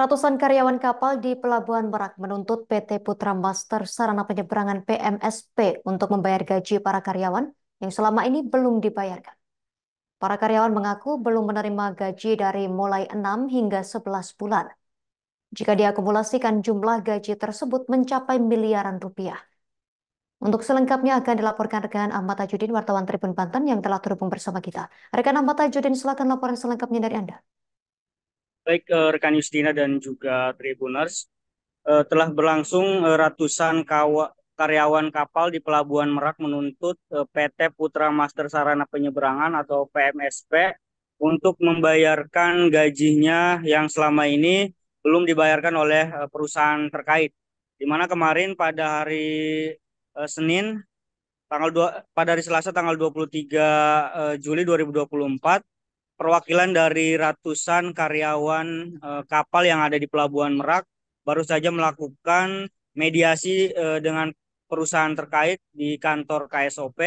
Ratusan karyawan kapal di Pelabuhan Merak menuntut PT Putra Master Sarana Penyeberangan PMSP untuk membayar gaji para karyawan yang selama ini belum dibayarkan. Para karyawan mengaku belum menerima gaji dari mulai 6 hingga 11 bulan. Jika diakumulasikan jumlah gaji tersebut mencapai miliaran rupiah. Untuk selengkapnya akan dilaporkan rekan Ahmad Tajudin, wartawan Tribun Banten yang telah terhubung bersama kita. Rekan Ahmad Tajudin, silakan laporan selengkapnya dari Anda. Baik eh, rekan Yusdina dan juga Tribuners, eh, telah berlangsung eh, ratusan kawa, karyawan kapal di Pelabuhan Merak menuntut PT Putra Master Sarana Penyeberangan atau PMSP untuk membayarkan gajinya yang selama ini belum dibayarkan oleh perusahaan terkait. Di mana kemarin pada hari Senin tanggal 2 pada hari Selasa tanggal 23 Juli 2024 perwakilan dari ratusan karyawan uh, kapal yang ada di Pelabuhan Merak baru saja melakukan mediasi uh, dengan perusahaan terkait di kantor KSOP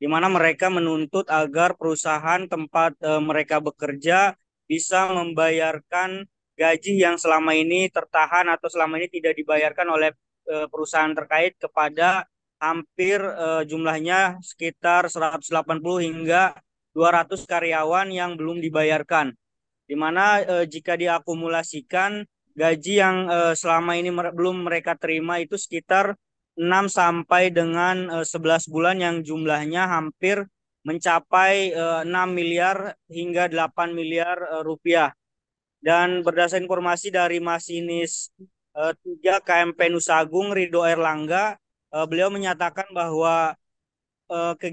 di mana mereka menuntut agar perusahaan tempat eh, mereka bekerja bisa membayarkan gaji yang selama ini tertahan atau selama ini tidak dibayarkan oleh e, perusahaan terkait kepada hampir e, jumlahnya sekitar 180 hingga 200 karyawan yang belum dibayarkan. Di mana e, jika diakumulasikan gaji yang e, selama ini mer belum mereka terima itu sekitar 6 sampai dengan e, eh, 11 bulan yang jumlahnya hampir mencapai e, 6 miliar hingga 8 miliar e, rupiah. Dan berdasarkan informasi dari masinis e, 3 KMP Nusagung Rido Erlangga, e, beliau menyatakan bahwa e, ke,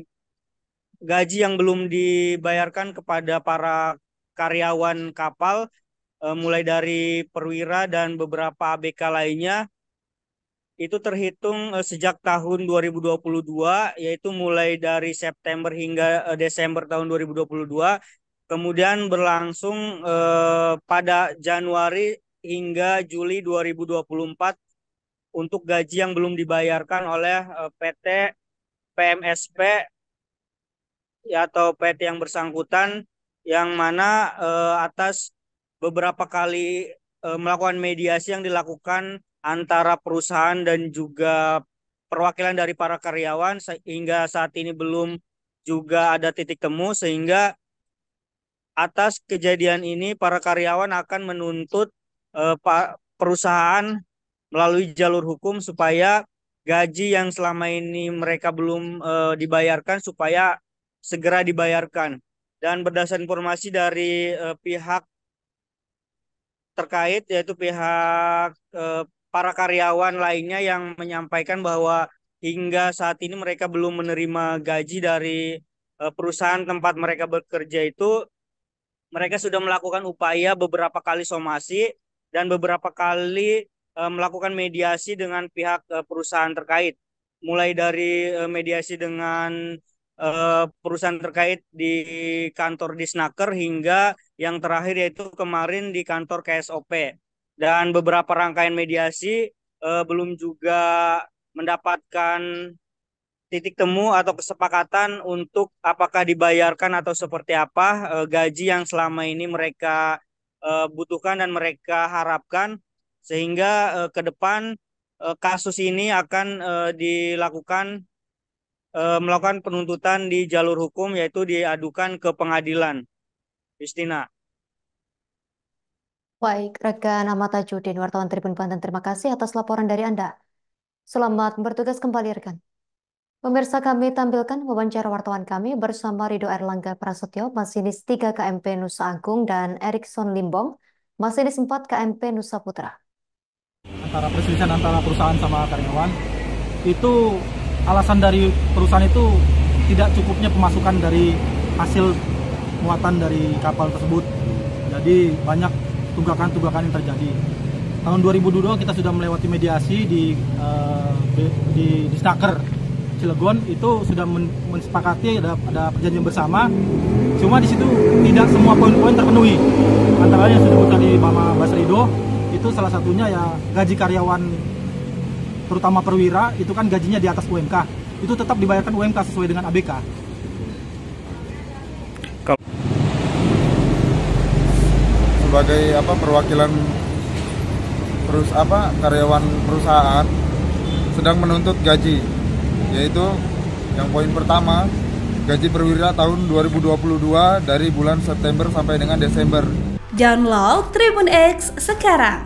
gaji yang belum dibayarkan kepada para karyawan kapal eh, mulai dari perwira dan beberapa ABK lainnya itu terhitung eh, sejak tahun 2022 yaitu mulai dari September hingga eh, Desember tahun 2022 kemudian berlangsung pada Januari hingga Juli 2024 untuk gaji yang belum dibayarkan oleh PT PMSP ya, atau PT yang bersangkutan yang mana eh, atas beberapa kali eh, melakukan mediasi yang dilakukan antara perusahaan dan juga perwakilan dari para karyawan sehingga saat ini belum juga ada titik temu sehingga atas kejadian ini para karyawan akan menuntut eh, perusahaan melalui jalur hukum supaya gaji yang selama ini mereka belum eh, dibayarkan supaya segera dibayarkan. Dan berdasarkan informasi dari eh, pihak terkait yaitu pihak eh, para karyawan lainnya yang menyampaikan bahwa hingga saat ini mereka belum menerima gaji dari eh, perusahaan tempat mereka bekerja itu mereka sudah melakukan upaya beberapa kali somasi dan beberapa kali uh, melakukan mediasi dengan pihak uh, perusahaan terkait mulai dari uh, mediasi dengan Eh, perusahaan terkait di kantor Disnaker hingga yang terakhir yaitu kemarin di kantor KSOP dan beberapa rangkaian mediasi uh, belum juga mendapatkan titik temu atau kesepakatan untuk apakah dibayarkan atau seperti apa uh, gaji yang selama ini mereka uh, butuhkan dan mereka harapkan sehingga uh, ke depan kasus ini akan uh, dilakukan uh, melakukan penuntutan di jalur hukum yaitu diadukan ke pengadilan. Istina. Baik, rekan Ahmad Tajudin, wartawan Tribun Banten, terima kasih atas laporan dari Anda. Selamat bertugas kembali, rekan. Pemirsa kami tampilkan wawancara wartawan kami bersama Rido Erlangga Prasetyo, masinis 3 KMP Nusa Agung dan Erikson Limbong, masinis 4 KMP Nusa Putra. Antara perselisihan antara perusahaan sama karyawan itu alasan dari perusahaan itu tidak cukupnya pemasukan dari hasil muatan dari kapal tersebut. Jadi banyak tunggakan-tunggakan yang terjadi. Tahun 2002 kita sudah melewati mediasi di uh, di, di Staker Cilegon itu sudah men mensepakati ada, ada perjanjian bersama. Cuma di situ tidak semua poin-poin terpenuhi. Antara yang sudah tadi Mama Basrido itu salah satunya ya gaji karyawan terutama perwira itu kan gajinya di atas UMK itu tetap dibayarkan UMK sesuai dengan ABK sebagai apa perwakilan perus apa karyawan perusahaan sedang menuntut gaji yaitu yang poin pertama gaji perwira tahun 2022 dari bulan September sampai dengan Desember. Download Tribun X sekarang